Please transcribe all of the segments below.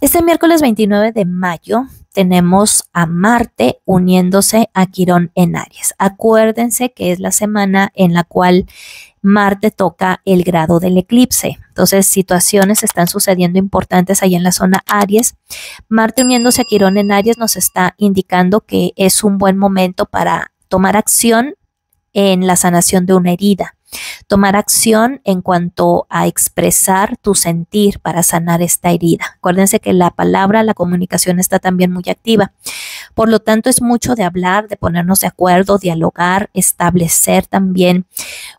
Este miércoles 29 de mayo tenemos a Marte uniéndose a Quirón en Aries. Acuérdense que es la semana en la cual Marte toca el grado del eclipse. Entonces, situaciones están sucediendo importantes ahí en la zona Aries. Marte uniéndose a Quirón en Aries nos está indicando que es un buen momento para tomar acción en la sanación de una herida. Tomar acción en cuanto a expresar tu sentir para sanar esta herida. Acuérdense que la palabra, la comunicación está también muy activa. Por lo tanto, es mucho de hablar, de ponernos de acuerdo, dialogar, establecer también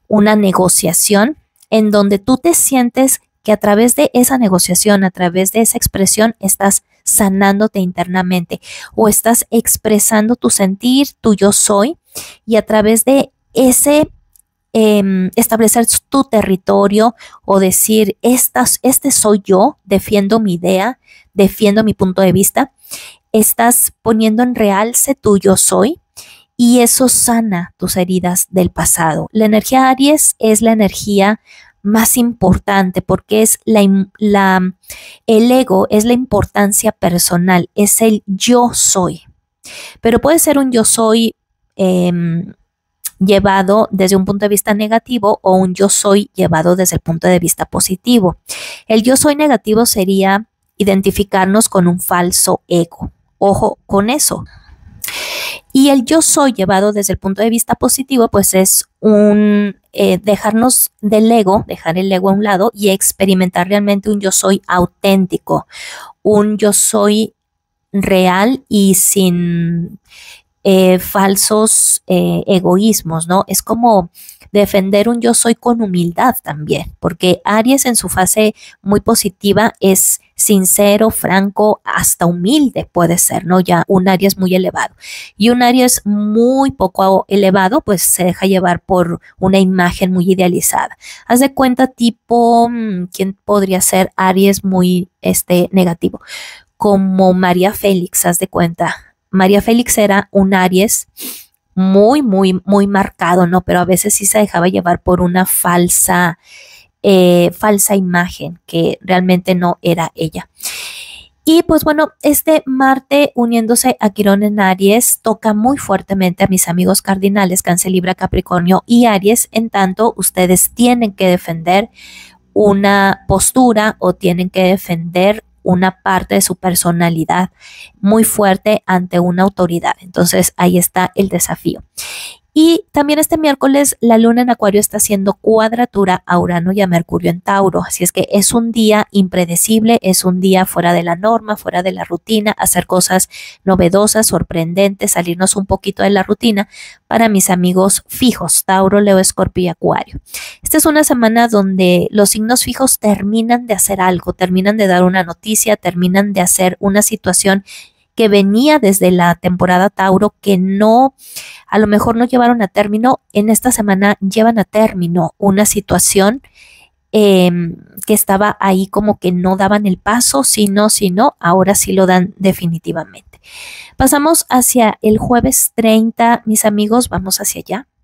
una negociación en donde tú te sientes que a través de esa negociación, a través de esa expresión, estás sanándote internamente o estás expresando tu sentir, tu yo soy, y a través de ese Em, establecer tu territorio o decir, Estas, este soy yo, defiendo mi idea, defiendo mi punto de vista, estás poniendo en realce tu yo soy y eso sana tus heridas del pasado. La energía Aries es la energía más importante porque es la, la, el ego, es la importancia personal, es el yo soy. Pero puede ser un yo soy em, llevado desde un punto de vista negativo o un yo soy llevado desde el punto de vista positivo. El yo soy negativo sería identificarnos con un falso ego. Ojo con eso. Y el yo soy llevado desde el punto de vista positivo, pues es un eh, dejarnos del ego, dejar el ego a un lado y experimentar realmente un yo soy auténtico, un yo soy real y sin eh, falsos eh, egoísmos, ¿no? Es como defender un yo soy con humildad también, porque Aries en su fase muy positiva es sincero, franco, hasta humilde puede ser, ¿no? Ya un Aries muy elevado. Y un Aries muy poco elevado, pues se deja llevar por una imagen muy idealizada. Haz de cuenta tipo, mm, ¿quién podría ser Aries muy este, negativo? Como María Félix, haz de cuenta María Félix era un Aries muy, muy, muy marcado, ¿no? Pero a veces sí se dejaba llevar por una falsa, eh, falsa imagen que realmente no era ella. Y pues bueno, este Marte uniéndose a Quirón en Aries toca muy fuertemente a mis amigos cardinales Cáncer, Libra, Capricornio y Aries. En tanto, ustedes tienen que defender una postura o tienen que defender una parte de su personalidad muy fuerte ante una autoridad. Entonces ahí está el desafío. Y también este miércoles la luna en Acuario está haciendo cuadratura a Urano y a Mercurio en Tauro. Así es que es un día impredecible, es un día fuera de la norma, fuera de la rutina, hacer cosas novedosas, sorprendentes, salirnos un poquito de la rutina para mis amigos fijos, Tauro, Leo, Escorpio y Acuario. Esta es una semana donde los signos fijos terminan de hacer algo, terminan de dar una noticia, terminan de hacer una situación que venía desde la temporada Tauro, que no, a lo mejor no llevaron a término, en esta semana llevan a término una situación em, que estaba ahí como que no daban el paso, si no, si no, ahora sí lo dan definitivamente. Pasamos hacia el jueves 30, mis amigos, vamos hacia allá.